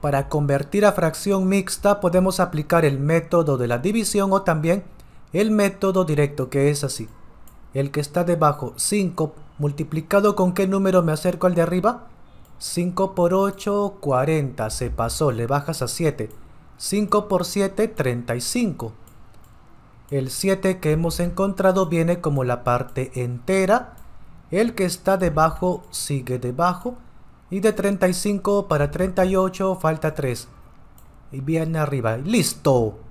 Para convertir a fracción mixta podemos aplicar el método de la división o también el método directo que es así. El que está debajo, 5 multiplicado con qué número me acerco al de arriba. 5 por 8, 40, se pasó, le bajas a 7. 5 por 7, 35. El 7 que hemos encontrado viene como la parte entera. El que está debajo sigue debajo. Y de 35 para 38 falta 3. Y bien arriba. ¡Listo!